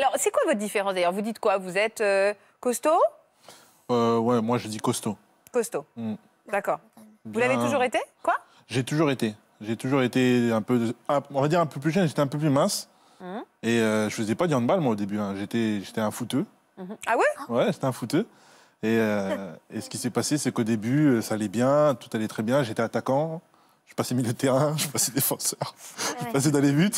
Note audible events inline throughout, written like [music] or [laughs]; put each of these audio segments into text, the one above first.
Alors, c'est quoi votre différence d'ailleurs Vous dites quoi Vous êtes euh, costaud euh, Ouais, moi je dis costaud. Costaud. Mm. D'accord. Vous l'avez toujours été Quoi J'ai toujours été. J'ai toujours été un peu, on va dire un peu plus jeune, j'étais un peu plus mince. Mm. Et je euh, je faisais pas de handball moi au début, hein. j'étais, j'étais un fouteux. Mm-hmm. Ah ouais Ouais, j'étais un fouteux. Et, [laughs] et, ce qui s'est passé, c'est qu'au début, ça allait bien, tout allait très bien, j'étais attaquant. Je passais milieu de terrain, je passais défenseur, ouais. je passais dans les buts.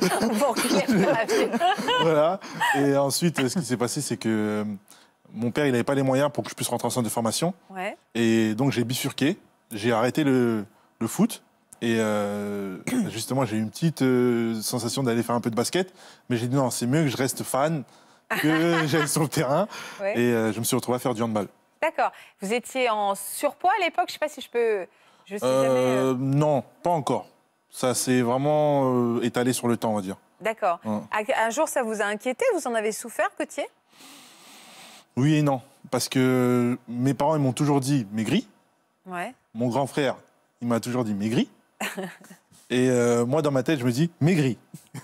[laughs] [laughs] voilà. Et ensuite, ce qui s'est passé, c'est que euh, mon père, il n'avait pas les moyens pour que je puisse rentrer en centre de formation. Et donc, j'ai bifurqué. J'ai arrêté le, foot. Et euh, [coughs] justement, j'ai eu une petite euh, sensation d'aller faire un peu de basket. Mais j'ai dit non, c'est mieux que je reste fan, que [laughs] j'aille sur le terrain. Et je me suis retrouvé à faire du handball. D'accord. Vous étiez en surpoids à l'époque. Je ne sais pas si je peux euh, euh, non, pas encore. Ça s'est vraiment euh, étalé sur le temps, on va dire. D'accord. Un jour, ça vous a inquiété Vous en avez souffert, Cotier Oui et non. Parce que mes parents, ils m'ont toujours dit maigri. Ouais. Mon grand frère, il m'a toujours dit maigri. [laughs] et moi, dans ma tête, je me dis maigri. [laughs]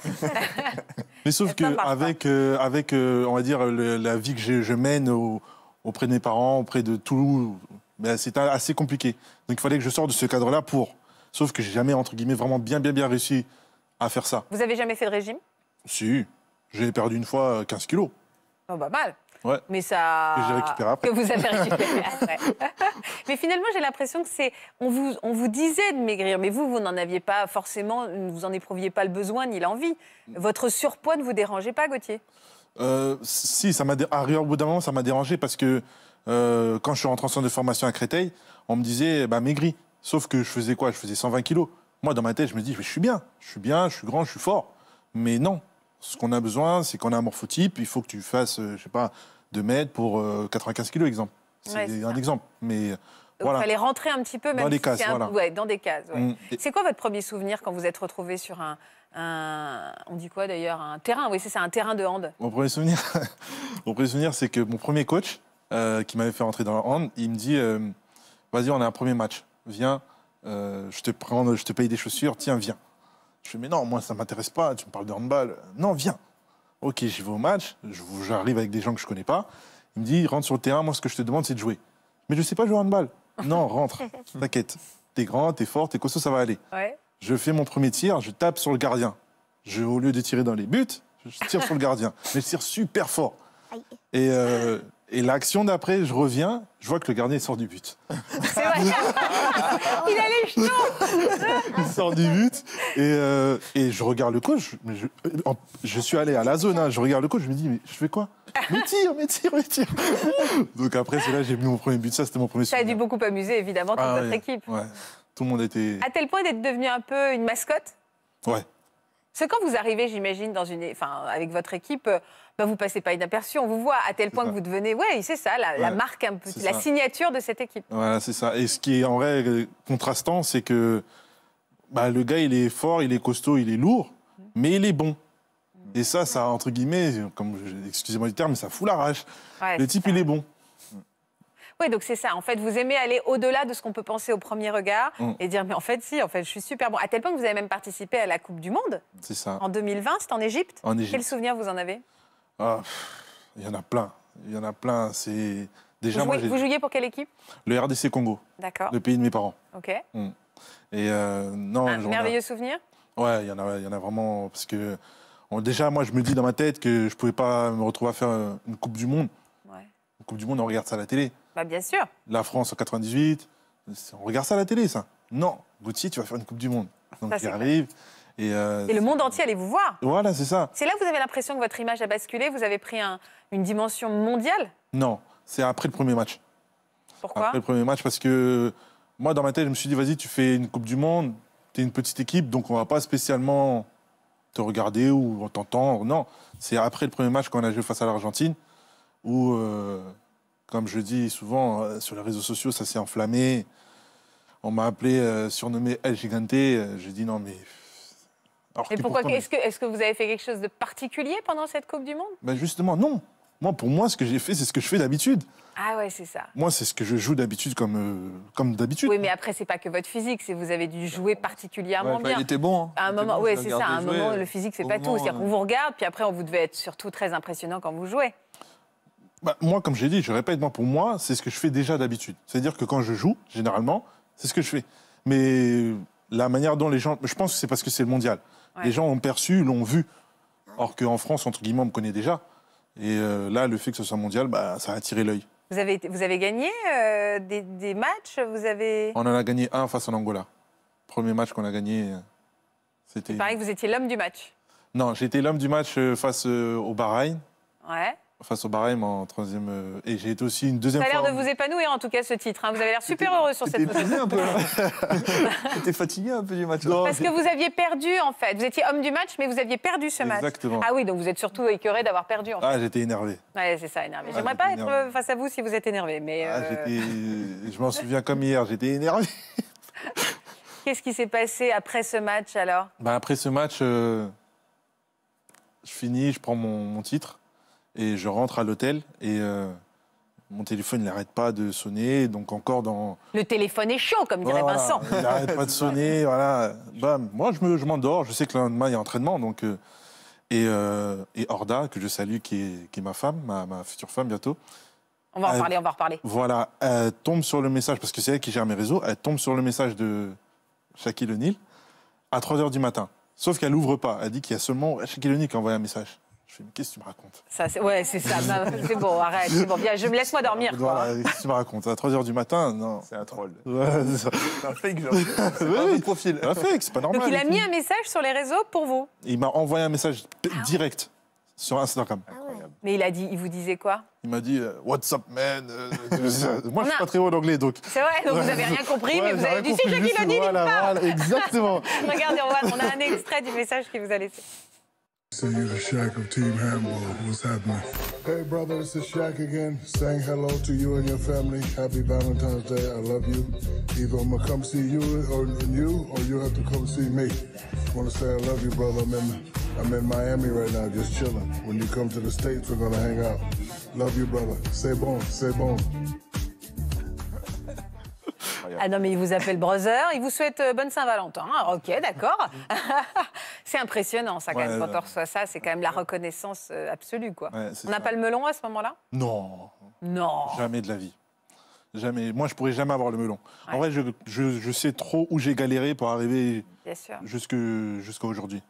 Mais sauf qu'avec, avec, on va dire, la vie que je, mène auprès de mes parents, auprès de tout, ben, c'est c'était assez compliqué. Donc il fallait que je sorte de ce cadre-là pour. Sauf que j'ai jamais, entre guillemets, vraiment bien, bien, bien réussi à faire ça. Vous avez jamais fait de régime Si. J'ai perdu une fois 15 euh, kilos. Oh, bah mal. Ouais. Mais ça. Que j'ai récupéré après. Que vous avez récupéré après. [laughs] mais finalement, j'ai l'impression que c'est. On vous, on vous disait de maigrir, mais vous, vous n'en aviez pas forcément. Vous n'en éprouviez pas le besoin ni l'envie. Votre surpoids ne vous dérangeait pas, Gauthier euh, Si, ça m'a. À au bout d'un moment, ça m'a dérangé parce que euh, quand je suis rentré en centre de formation à Créteil, on me disait, bah, maigri. Sauf que je faisais quoi Je faisais 120 kilos. Moi, dans ma tête, je me dis, je suis bien, je suis bien, je suis grand, je suis fort. Mais non, ce qu'on a besoin, c'est qu'on a un morphotype. Il faut que tu fasses, euh, je sais pas, 2 mètres pour 95 euh, kilos, exemple. C'est un exemple. Mais donc, voilà. fallait rentrer un petit peu, même dans, cases, voilà. dans des cases. Mm. C'est quoi votre premier souvenir quand vous êtes retrouvé sur un, un... on dit quoi d'ailleurs, un terrain Oui, c'est ça, un terrain de hand. Mon premier souvenir, [laughs] mon premier souvenir, c'est que mon premier coach, euh, qui m'avait fait rentrer dans la hand, il me dit euh, Vas-y, on a un premier match, viens, euh, je, te prends, je te paye des chaussures, tiens, viens. Je fais Mais non, moi, ça m'intéresse pas, tu me parles de handball. Non, viens. Ok, j'y vais au match, j'arrive avec des gens que je connais pas. Il me dit Rentre sur le terrain, moi, ce que je te demande, c'est de jouer. Mais je sais pas jouer au handball. Non, rentre, [laughs] t'inquiète. T'es grand, t'es fort, t'es costaud, ça va aller. Je fais mon premier tir, je tape sur le gardien. Je, au lieu de tirer dans les buts, je tire sur le gardien. Mais je tire super fort. Et euh, et l'action d'après, je reviens, je vois que le gardien sort du but. C'est vrai. [laughs] Il a les jetons. Il sort du but euh, et, je regarde le coach. Mais je, euh, suis allé à la zone, hein. je regarde le coach, je me dis mais je fais quoi Mais tire, mais tire, mais tire. Donc après c'est là j'ai mis mon premier but, ça c'était mon premier. Ça a dû beaucoup amuser évidemment toute notre ah équipe. Ouais. Tout le monde était. À tel point d'être devenu un peu une mascotte. Ouais. C'est quand vous arrivez, j'imagine, dans une, avec votre équipe, ben vous passez pas inaperçu, on vous voit à tel point que vous devenez, ouais, c'est ça, la, marque, un la signature de cette équipe. Voilà, c'est ça. Et ce qui est en vrai euh, contrastant, c'est que bah, le gars, il est fort, il est costaud, il est lourd, mm. mais il est bon. Mm. Et ça, ça, entre guillemets, comme excusez-moi du terme, mais ça fout l'arrache. le type, il est bon. Mm. Oui, donc c'est ça. En fait, vous aimez aller au-delà de ce qu'on peut penser au premier regard mm. et dire, mais en fait, si, en fait, je suis super bon. À tel point que vous avez même participé à la Coupe du Monde. C'est ça. En 2020, c'était en Égypte. En Égypte. Quel souvenir vous en avez ah, Il y en a plein. Il y en a plein. C'est. Déjà, vous, moi, vous jouiez pour quelle équipe Le RDC Congo. D'accord. Le pays de mes parents. OK. Mm. Et euh, non, Un merveilleux souvenir Ouais, il y, en a, y en a vraiment. Parce que déjà, moi, je me dis dans ma tête que je ne pouvais pas me retrouver à faire une Coupe du Monde. Ouais. Une Coupe du Monde, on regarde ça à la télé. Bah, bien sûr. La France en 98, on regarde ça à la télé, ça. Non, Gauthier, tu vas faire une Coupe du Monde. Donc, ça, arrive. Et, euh, le monde entier allait vous voir. Voilà, c'est ça. C'est là que vous avez l'impression que votre image a basculé, vous avez pris une dimension mondiale Non, c'est après le premier match. Pourquoi Après le premier match, parce que moi, dans ma tête, je me suis dit, vas-y, tu fais une Coupe du Monde, tu es une petite équipe, donc on va pas spécialement te regarder ou t'entendre. Non, c'est après le premier match qu'on a joué face à l'Argentine, où euh, comme je dis souvent euh, sur les réseaux sociaux, ça s'est enflammé. On m'a appelé, euh, surnommé El Gigante. Euh, j'ai dit non, mais. pourquoi Est-ce que, est que, vous avez fait quelque chose de particulier pendant cette Coupe du Monde ben Justement, non. Moi, pour moi, ce que j'ai fait, c'est ce que je fais d'habitude. Ah ouais, c'est ça. Moi, c'est ce que je joue d'habitude comme, comme d'habitude. Oui, mais après, c'est pas que votre physique, c'est vous avez dû jouer particulièrement bien. Il était bon. Hein. À un moment, oui, c'est ça. À un moment, le physique, c'est pas tout. cest qu'on vous regarde, puis après, on vous devait être surtout très impressionnant quand vous jouez. Bah, moi, comme je l'ai dit, je répète, pour moi, c'est ce que je fais déjà d'habitude. C'est-à-dire que quand je joue, généralement, c'est ce que je fais. Mais la manière dont les gens. Je pense que c'est parce que c'est le mondial. Les gens ont perçu, l'ont vu. Or qu'en France, entre guillemets, on me connaît déjà. Et euh, là, le fait que ce soit mondial, bah, ça a attiré l'œil. Vous avez, vous avez gagné euh, des, matchs vous avez... On en a gagné un face à l'Angola. Premier match qu'on a gagné, c'était... Il paraît que vous étiez l'homme du match. Non, j'étais l'homme du match euh, face au Bahreïn. Ouais face au barème en troisième. Euh, et j'ai été aussi une deuxième Ça a l'air de vous épanouir en tout cas ce titre. Hein. Vous avez l'air super heureux sur cette épuisé un peu. Hein. [laughs] J'étais fatigué un peu du match. Hein. Parce que vous aviez perdu en fait. Vous étiez homme du match, mais vous aviez perdu ce match. Exactement. Ah oui, donc vous êtes surtout écœuré d'avoir perdu. En ah, fait. Ah, j'étais énervé. Ouais, c'est ça, énervé. Ah, J'aimerais pas être face à vous si vous êtes énervé, mais. Ah, euh, je m'en souviens comme hier. J'étais énervé. [laughs] Qu'est-ce qui s'est passé après ce match alors bah, après ce match, euh, je finis, je prends mon titre. Et je rentre à l'hôtel et euh, mon téléphone n'arrête pas de sonner. Donc encore dans. Le téléphone est chaud, comme dirait Vincent. Il n'arrête pas de sonner. [laughs] voilà. Bam. moi, je m'endors. je sais que le lendemain, il y a entraînement. Donc, euh, et, euh, et, Horda, que je salue, qui est, ma femme, ma, future femme bientôt. On va en parler, on va en reparler. Voilà. Elle tombe sur le message, parce que c'est elle qui gère mes réseaux. Elle tombe sur le message de Shaquille O'Neal à 3 h du matin. Sauf qu'elle n'ouvre pas. Elle dit qu'il y a seulement Shaquille O'Neal qui a envoyé un message. Je fais, mais qu'est-ce que tu me racontes ça, c'est, Ouais, c'est ça. [laughs] c'est bon, arrête. C'est bon, viens, je me laisse moi dormir. Euh, qu'est-ce que tu me racontes À 3h du matin Non. C'est un troll. [laughs] c'est, un fake, genre. [laughs] C'est oui, pas profil. Un fake, c'est pas normal. Donc il a mis un message sur les réseaux pour vous Il m'a envoyé un message ah direct sur Instagram. Ah Incroyable. Mais il a dit, il vous disait quoi Il m'a dit euh, What's up, man euh, Moi, je suis pas très bon en anglais, donc. C'est vrai, donc vous avez rien compris, mais vous avez dit Si, qui le dit, voilà, exactement. Regardez, on a un extrait du message qu'il vous a laissé. So you're the Shaq of Team Handball. What's happening? Hey, brother, this is Shaq again, saying hello to you and your family. Happy Valentine's Day. I love you. Either I'm gonna come see you or you, or you have to come see me. I want to say I love you, brother. I'm in, I'm in Miami right now, just chilling. When you come to the States, we're gonna hang out. Love you, brother. Say bon, say bon. Ah non, mais il vous appelle brother, il vous souhaite euh, bonne Saint-Valentin. Ok, d'accord. [laughs] C'est impressionnant, ça, quand on reçoit ça. C'est quand même la reconnaissance euh, absolue, quoi. on n'a pas le melon à ce moment-là Non. Non. Jamais de la vie. Jamais. Moi, je pourrais jamais avoir le melon. En vrai, je, sais trop où j'ai galéré pour arriver jusqu'à aujourd'hui.